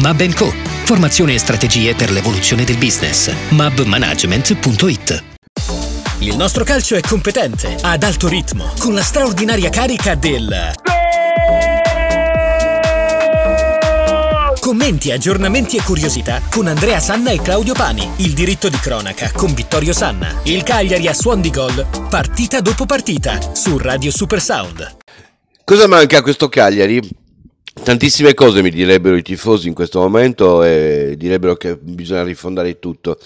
Mab Co. Formazione e strategie per l'evoluzione del business. mabmanagement.it Il nostro calcio è competente, ad alto ritmo, con la straordinaria carica del... Commenti, aggiornamenti e curiosità con Andrea Sanna e Claudio Pani. Il diritto di cronaca con Vittorio Sanna. Il Cagliari a suon di gol, partita dopo partita, su Radio Supersound. Cosa manca a questo Cagliari? Tantissime cose mi direbbero i tifosi in questo momento e direbbero che bisogna rifondare tutto.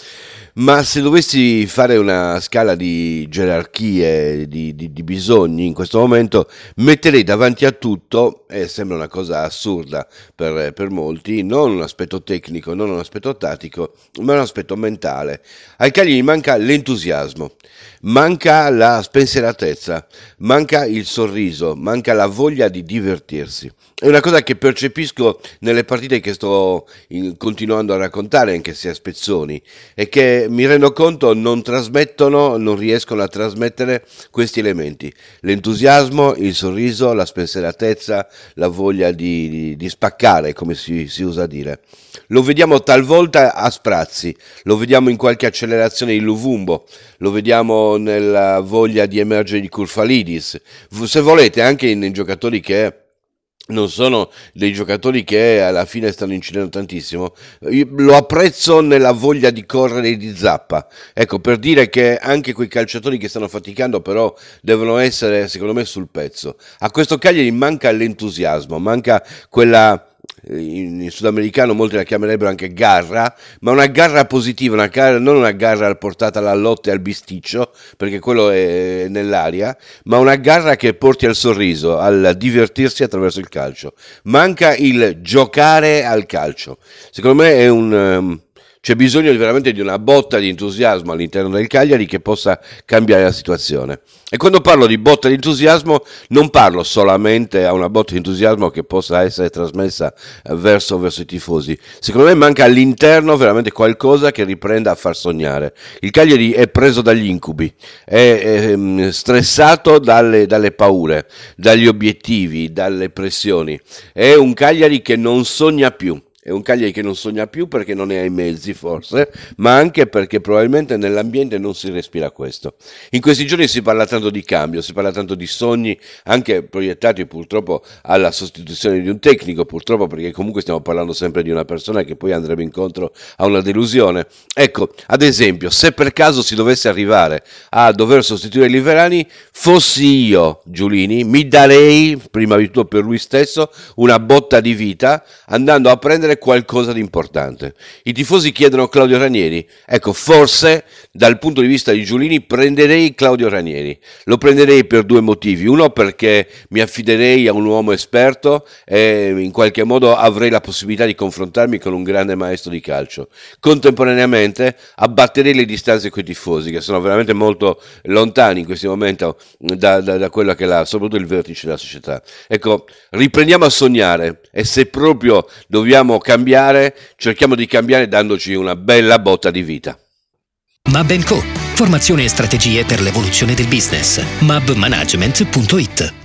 Ma se dovessi fare una scala di gerarchie, di, di, di bisogni in questo momento, metterei davanti a tutto, e sembra una cosa assurda per, per molti, non un aspetto tecnico, non un aspetto tattico, ma un aspetto mentale. Ai Cagliari manca l'entusiasmo, manca la spensieratezza, manca il sorriso, manca la voglia di divertirsi. È una cosa che percepisco nelle partite che sto in, continuando a raccontare, anche se a spezzoni, e che mi rendo conto non trasmettono, non riescono a trasmettere questi elementi. L'entusiasmo, il sorriso, la spensieratezza, la voglia di, di, di spaccare, come si, si usa dire. Lo vediamo talvolta a sprazzi, lo vediamo in qualche accelerazione di Luvumbo, lo vediamo nella voglia di emergere di Curfalidis, se volete anche in, in giocatori che non sono dei giocatori che alla fine stanno incidendo tantissimo. lo apprezzo nella voglia di correre e di zappa. Ecco, per dire che anche quei calciatori che stanno faticando però devono essere, secondo me, sul pezzo. A questo Cagliari manca l'entusiasmo, manca quella in, in sudamericano molti la chiamerebbero anche garra, ma una garra positiva, una garra, non una garra portata alla lotta e al bisticcio, perché quello è nell'aria, ma una garra che porti al sorriso, al divertirsi attraverso il calcio. Manca il giocare al calcio. Secondo me è un... Um, c'è bisogno veramente di una botta di entusiasmo all'interno del Cagliari che possa cambiare la situazione. E quando parlo di botta di entusiasmo non parlo solamente a una botta di entusiasmo che possa essere trasmessa verso, verso i tifosi. Secondo me manca all'interno veramente qualcosa che riprenda a far sognare. Il Cagliari è preso dagli incubi, è, è ehm, stressato dalle, dalle paure, dagli obiettivi, dalle pressioni. È un Cagliari che non sogna più. È un Cagliari che non sogna più perché non ne ha i mezzi forse, ma anche perché probabilmente nell'ambiente non si respira questo. In questi giorni si parla tanto di cambio, si parla tanto di sogni, anche proiettati purtroppo alla sostituzione di un tecnico, purtroppo perché comunque stiamo parlando sempre di una persona che poi andrebbe incontro a una delusione. Ecco, ad esempio, se per caso si dovesse arrivare a dover sostituire Liverani, fossi io, Giulini, mi darei, prima di tutto per lui stesso, una botta di vita andando a prendere ottenere qualcosa di importante. I tifosi chiedono Claudio Ranieri. Ecco, forse dal punto di vista di Giulini prenderei Claudio Ranieri. Lo prenderei per due motivi. Uno perché mi affiderei a un uomo esperto e in qualche modo avrei la possibilità di confrontarmi con un grande maestro di calcio. Contemporaneamente abbatterei le distanze con i tifosi che sono veramente molto lontani in questo momento da, da, da quella che è là, soprattutto il vertice della società. Ecco, riprendiamo a sognare e se proprio dobbiamo cambiare, cerchiamo di cambiare dandoci una bella botta di vita. Mab Co. Formazione e strategie per l'evoluzione del business. mabmanagement.it